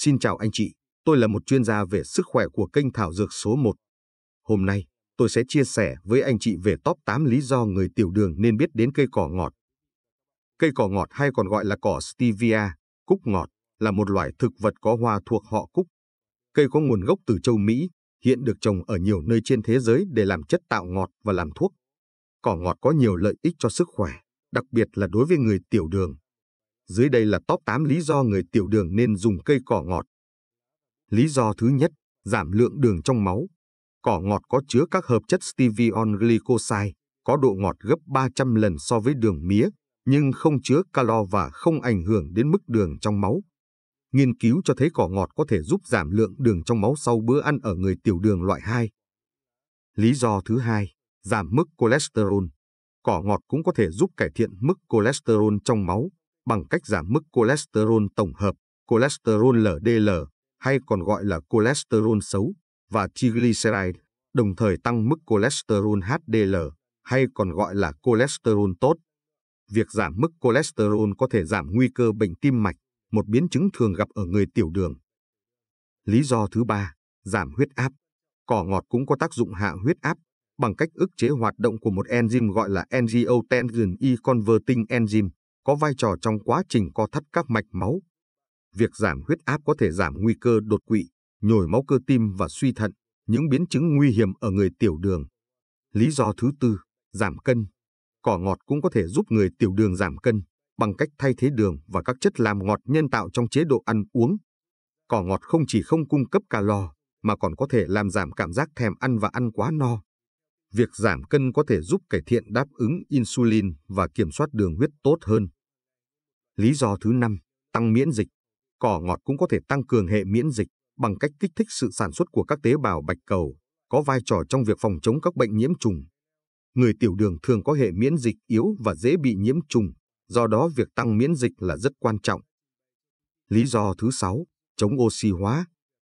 Xin chào anh chị, tôi là một chuyên gia về sức khỏe của kênh Thảo Dược số 1. Hôm nay, tôi sẽ chia sẻ với anh chị về top 8 lý do người tiểu đường nên biết đến cây cỏ ngọt. Cây cỏ ngọt hay còn gọi là cỏ stevia, cúc ngọt, là một loài thực vật có hoa thuộc họ cúc. Cây có nguồn gốc từ châu Mỹ, hiện được trồng ở nhiều nơi trên thế giới để làm chất tạo ngọt và làm thuốc. Cỏ ngọt có nhiều lợi ích cho sức khỏe, đặc biệt là đối với người tiểu đường. Dưới đây là top 8 lý do người tiểu đường nên dùng cây cỏ ngọt. Lý do thứ nhất, giảm lượng đường trong máu. Cỏ ngọt có chứa các hợp chất steviol glycoside, có độ ngọt gấp 300 lần so với đường mía, nhưng không chứa calo và không ảnh hưởng đến mức đường trong máu. Nghiên cứu cho thấy cỏ ngọt có thể giúp giảm lượng đường trong máu sau bữa ăn ở người tiểu đường loại 2. Lý do thứ hai, giảm mức cholesterol. Cỏ ngọt cũng có thể giúp cải thiện mức cholesterol trong máu, bằng cách giảm mức cholesterol tổng hợp, cholesterol LDL hay còn gọi là cholesterol xấu và triglyceride, đồng thời tăng mức cholesterol HDL hay còn gọi là cholesterol tốt. Việc giảm mức cholesterol có thể giảm nguy cơ bệnh tim mạch, một biến chứng thường gặp ở người tiểu đường. Lý do thứ ba, giảm huyết áp. Cỏ ngọt cũng có tác dụng hạ huyết áp bằng cách ức chế hoạt động của một enzyme gọi là angiotensin e-converting enzyme có vai trò trong quá trình co thắt các mạch máu. Việc giảm huyết áp có thể giảm nguy cơ đột quỵ, nhồi máu cơ tim và suy thận, những biến chứng nguy hiểm ở người tiểu đường. Lý do thứ tư, giảm cân. Cỏ ngọt cũng có thể giúp người tiểu đường giảm cân bằng cách thay thế đường và các chất làm ngọt nhân tạo trong chế độ ăn uống. Cỏ ngọt không chỉ không cung cấp calo mà còn có thể làm giảm cảm giác thèm ăn và ăn quá no. Việc giảm cân có thể giúp cải thiện đáp ứng insulin và kiểm soát đường huyết tốt hơn. Lý do thứ năm, tăng miễn dịch. Cỏ ngọt cũng có thể tăng cường hệ miễn dịch bằng cách kích thích sự sản xuất của các tế bào bạch cầu, có vai trò trong việc phòng chống các bệnh nhiễm trùng. Người tiểu đường thường có hệ miễn dịch yếu và dễ bị nhiễm trùng, do đó việc tăng miễn dịch là rất quan trọng. Lý do thứ sáu, chống oxy hóa.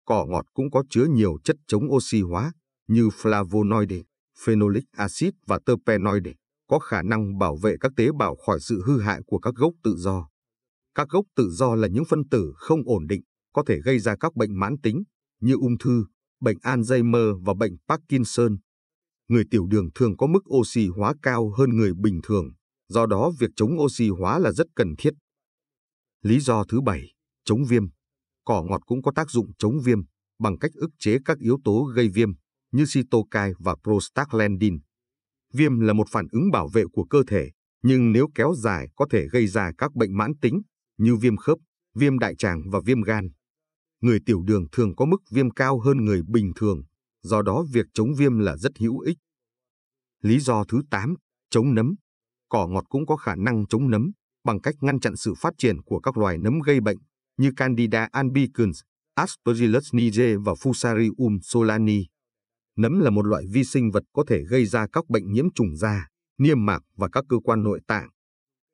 Cỏ ngọt cũng có chứa nhiều chất chống oxy hóa như flavonoid phenolic acid và terpenoid có khả năng bảo vệ các tế bào khỏi sự hư hại của các gốc tự do. Các gốc tự do là những phân tử không ổn định, có thể gây ra các bệnh mãn tính như ung thư, bệnh Alzheimer và bệnh Parkinson. Người tiểu đường thường có mức oxy hóa cao hơn người bình thường, do đó việc chống oxy hóa là rất cần thiết. Lý do thứ bảy, chống viêm. Cỏ ngọt cũng có tác dụng chống viêm bằng cách ức chế các yếu tố gây viêm như cytokine và prostaglandin. Viêm là một phản ứng bảo vệ của cơ thể, nhưng nếu kéo dài có thể gây ra các bệnh mãn tính như viêm khớp, viêm đại tràng và viêm gan. Người tiểu đường thường có mức viêm cao hơn người bình thường, do đó việc chống viêm là rất hữu ích. Lý do thứ 8, chống nấm. Cỏ ngọt cũng có khả năng chống nấm bằng cách ngăn chặn sự phát triển của các loài nấm gây bệnh như Candida albicans, Aspergillus niger và Fusarium solani. Nấm là một loại vi sinh vật có thể gây ra các bệnh nhiễm trùng da, niêm mạc và các cơ quan nội tạng.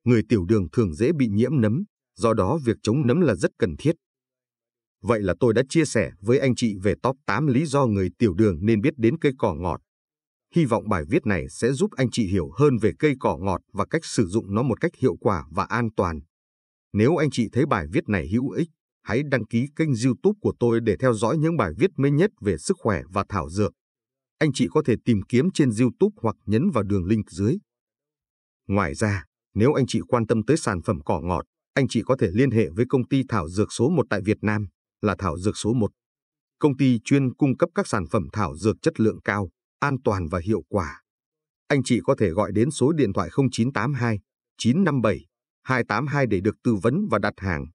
Người tiểu đường thường dễ bị nhiễm nấm do đó việc chống nấm là rất cần thiết. Vậy là tôi đã chia sẻ với anh chị về top 8 lý do người tiểu đường nên biết đến cây cỏ ngọt. Hy vọng bài viết này sẽ giúp anh chị hiểu hơn về cây cỏ ngọt và cách sử dụng nó một cách hiệu quả và an toàn. Nếu anh chị thấy bài viết này hữu ích, hãy đăng ký kênh YouTube của tôi để theo dõi những bài viết mới nhất về sức khỏe và thảo dược. Anh chị có thể tìm kiếm trên YouTube hoặc nhấn vào đường link dưới. Ngoài ra, nếu anh chị quan tâm tới sản phẩm cỏ ngọt, anh chị có thể liên hệ với công ty thảo dược số 1 tại Việt Nam là Thảo Dược Số 1. Công ty chuyên cung cấp các sản phẩm thảo dược chất lượng cao, an toàn và hiệu quả. Anh chị có thể gọi đến số điện thoại 0982 957 282 để được tư vấn và đặt hàng.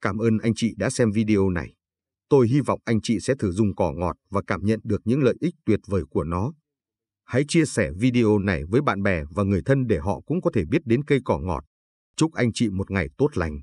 Cảm ơn anh chị đã xem video này. Tôi hy vọng anh chị sẽ thử dùng cỏ ngọt và cảm nhận được những lợi ích tuyệt vời của nó. Hãy chia sẻ video này với bạn bè và người thân để họ cũng có thể biết đến cây cỏ ngọt. Chúc anh chị một ngày tốt lành.